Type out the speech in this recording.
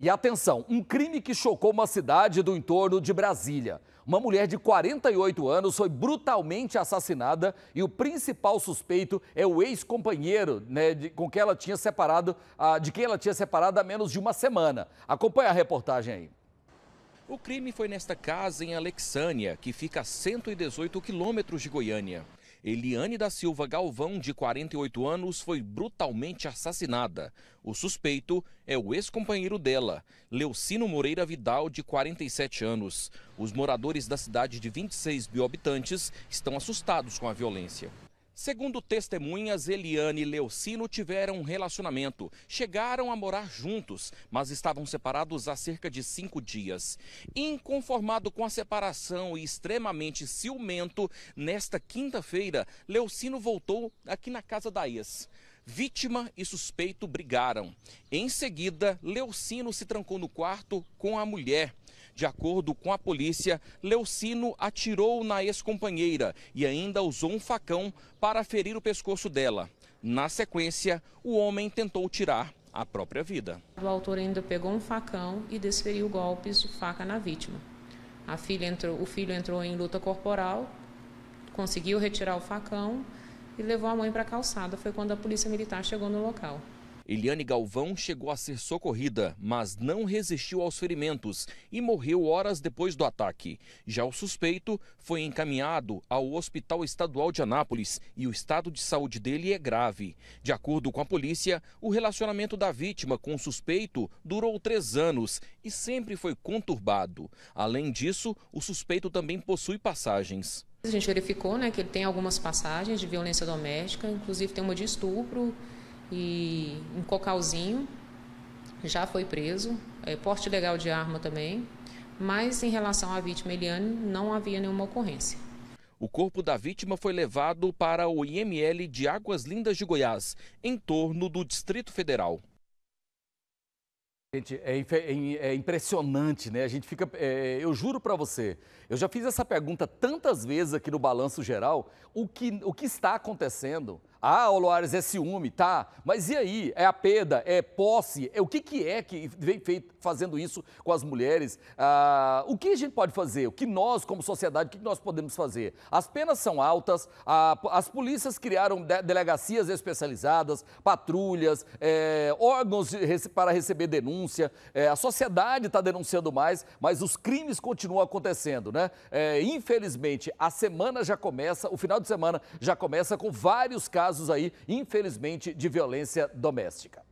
E atenção, um crime que chocou uma cidade do entorno de Brasília. Uma mulher de 48 anos foi brutalmente assassinada e o principal suspeito é o ex-companheiro né, de, com que ela tinha separado, ah, de quem ela tinha separado há menos de uma semana. Acompanhe a reportagem aí. O crime foi nesta casa em Alexânia, que fica a 118 quilômetros de Goiânia. Eliane da Silva Galvão, de 48 anos, foi brutalmente assassinada. O suspeito é o ex-companheiro dela, Leucino Moreira Vidal, de 47 anos. Os moradores da cidade de 26 mil habitantes estão assustados com a violência. Segundo testemunhas, Eliane e Leucino tiveram um relacionamento. Chegaram a morar juntos, mas estavam separados há cerca de cinco dias. Inconformado com a separação e extremamente ciumento, nesta quinta-feira, Leucino voltou aqui na casa da ex. Vítima e suspeito brigaram. Em seguida, Leucino se trancou no quarto com a mulher. De acordo com a polícia, Leucino atirou na ex-companheira e ainda usou um facão para ferir o pescoço dela. Na sequência, o homem tentou tirar a própria vida. O autor ainda pegou um facão e desferiu golpes de faca na vítima. A filha entrou, o filho entrou em luta corporal, conseguiu retirar o facão e levou a mãe para a calçada. Foi quando a polícia militar chegou no local. Eliane Galvão chegou a ser socorrida, mas não resistiu aos ferimentos e morreu horas depois do ataque. Já o suspeito foi encaminhado ao Hospital Estadual de Anápolis e o estado de saúde dele é grave. De acordo com a polícia, o relacionamento da vítima com o suspeito durou três anos e sempre foi conturbado. Além disso, o suspeito também possui passagens. A gente verificou né, que ele tem algumas passagens de violência doméstica, inclusive tem uma de estupro e um cocalzinho, já foi preso, é, porte legal de arma também, mas em relação à vítima Eliane não havia nenhuma ocorrência. O corpo da vítima foi levado para o IML de Águas Lindas de Goiás, em torno do Distrito Federal. Gente, é, é, é, impressionante, né? A gente fica. É, eu juro para você, eu já fiz essa pergunta tantas vezes aqui no Balanço Geral: o que, o que está acontecendo? Ah, o é ciúme, tá? Mas e aí? É a peda? É posse? É o que, que é que vem feito, fazendo isso com as mulheres? Ah, o que a gente pode fazer? O que nós, como sociedade, o que nós podemos fazer? As penas são altas, a, as polícias criaram de, delegacias especializadas, patrulhas, é, órgãos de, para receber denúncia, é, a sociedade está denunciando mais, mas os crimes continuam acontecendo, né? É, infelizmente, a semana já começa, o final de semana já começa com vários casos casos aí, infelizmente, de violência doméstica.